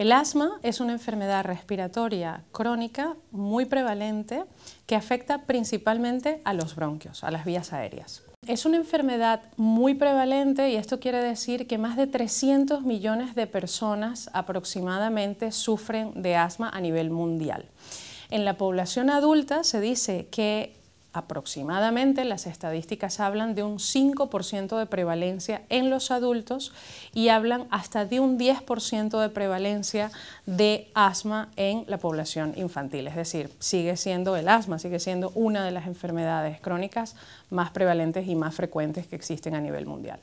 El asma es una enfermedad respiratoria crónica muy prevalente que afecta principalmente a los bronquios, a las vías aéreas. Es una enfermedad muy prevalente y esto quiere decir que más de 300 millones de personas aproximadamente sufren de asma a nivel mundial. En la población adulta se dice que aproximadamente las estadísticas hablan de un 5% de prevalencia en los adultos y hablan hasta de un 10% de prevalencia de asma en la población infantil. Es decir, sigue siendo el asma, sigue siendo una de las enfermedades crónicas más prevalentes y más frecuentes que existen a nivel mundial.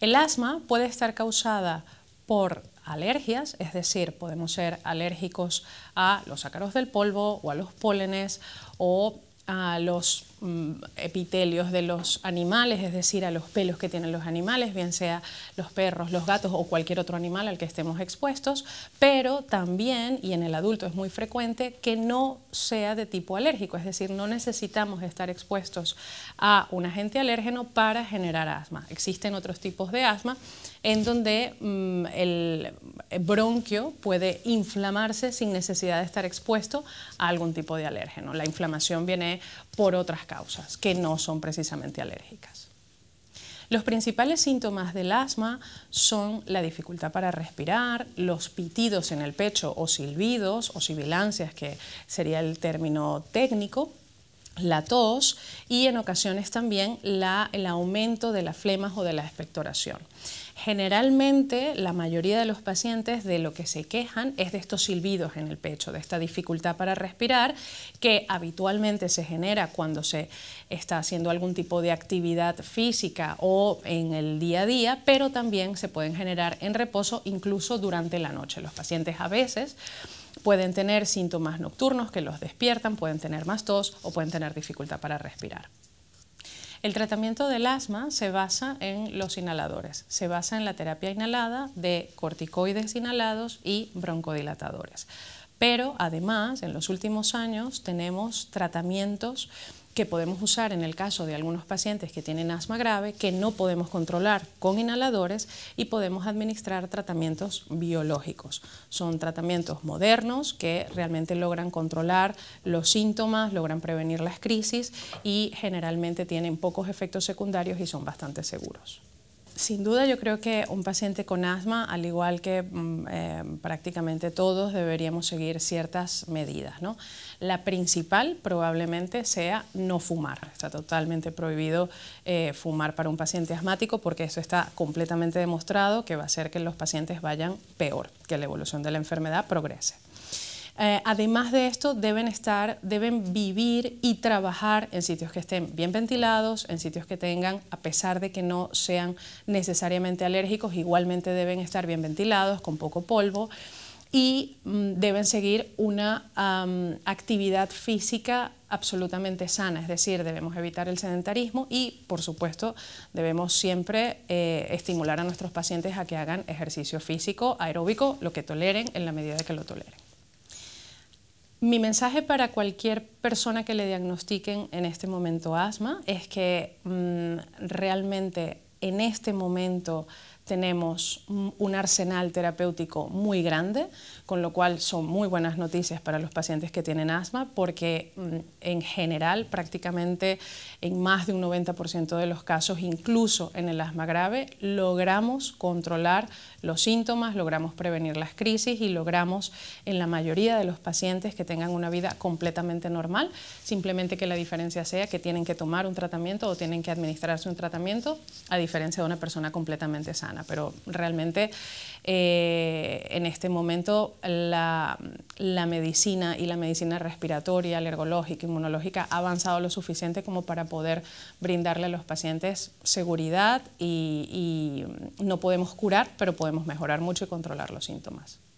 El asma puede estar causada por alergias, es decir, podemos ser alérgicos a los ácaros del polvo o a los pólenes o a los Mm, epitelios de los animales, es decir, a los pelos que tienen los animales, bien sea los perros, los gatos o cualquier otro animal al que estemos expuestos, pero también, y en el adulto es muy frecuente, que no sea de tipo alérgico, es decir, no necesitamos estar expuestos a un agente alérgeno para generar asma. Existen otros tipos de asma en donde mm, el bronquio puede inflamarse sin necesidad de estar expuesto a algún tipo de alérgeno. La inflamación viene por otras causas, que no son precisamente alérgicas. Los principales síntomas del asma son la dificultad para respirar, los pitidos en el pecho o silbidos o sibilancias, que sería el término técnico, la tos y en ocasiones también el aumento de las flemas o de la expectoración. Generalmente la mayoría de los pacientes de lo que se quejan es de estos silbidos en el pecho, de esta dificultad para respirar que habitualmente se genera cuando se está haciendo algún tipo de actividad física o en el día a día, pero también se pueden generar en reposo incluso durante la noche. Los pacientes a veces pueden tener síntomas nocturnos que los despiertan, pueden tener más tos o pueden tener dificultad para respirar. El tratamiento del asma se basa en los inhaladores, se basa en la terapia inhalada de corticoides inhalados y broncodilatadores. Pero además, en los últimos años tenemos tratamientos que podemos usar en el caso de algunos pacientes que tienen asma grave, que no podemos controlar con inhaladores y podemos administrar tratamientos biológicos. Son tratamientos modernos que realmente logran controlar los síntomas, logran prevenir las crisis y generalmente tienen pocos efectos secundarios y son bastante seguros. Sin duda yo creo que un paciente con asma, al igual que mm, eh, prácticamente todos, deberíamos seguir ciertas medidas. La principal probablemente sea no fumar. Está totalmente prohibido eh, fumar para un paciente asmático porque eso está completamente demostrado que va a hacer que los pacientes vayan peor, que la evolución de la enfermedad progrese. Eh, además de esto, deben estar, deben vivir y trabajar en sitios que estén bien ventilados, en sitios que tengan, a pesar de que no sean necesariamente alérgicos, igualmente deben estar bien ventilados, con poco polvo y mm, deben seguir una actividad física absolutamente sana, es decir, debemos evitar el sedentarismo y, por supuesto, debemos siempre eh, estimular a nuestros pacientes a que hagan ejercicio físico, aeróbico, lo que toleren en la medida de que lo toleren. Mi mensaje para cualquier persona que le diagnostiquen en este momento asma es que mm, realmente en este momento tenemos un arsenal terapéutico muy grande, con lo cual son muy buenas noticias para los pacientes que tienen asma, porque mm, en general prácticamente en más de un 90% de los casos, incluso en el asma grave, logramos controlar los síntomas, logramos prevenir las crisis y logramos en la mayoría de los pacientes que tengan una vida completamente normal, simplemente que la diferencia sea que tienen que tomar un tratamiento o tienen que administrarse un tratamiento, a diferencia de una persona completamente sana pero realmente eh, en este momento la, medicina y la medicina respiratoria, alergológica, inmunológica ha avanzado lo suficiente como para poder brindarle a los pacientes seguridad y no podemos curar, pero podemos mejorar mucho y controlar los síntomas.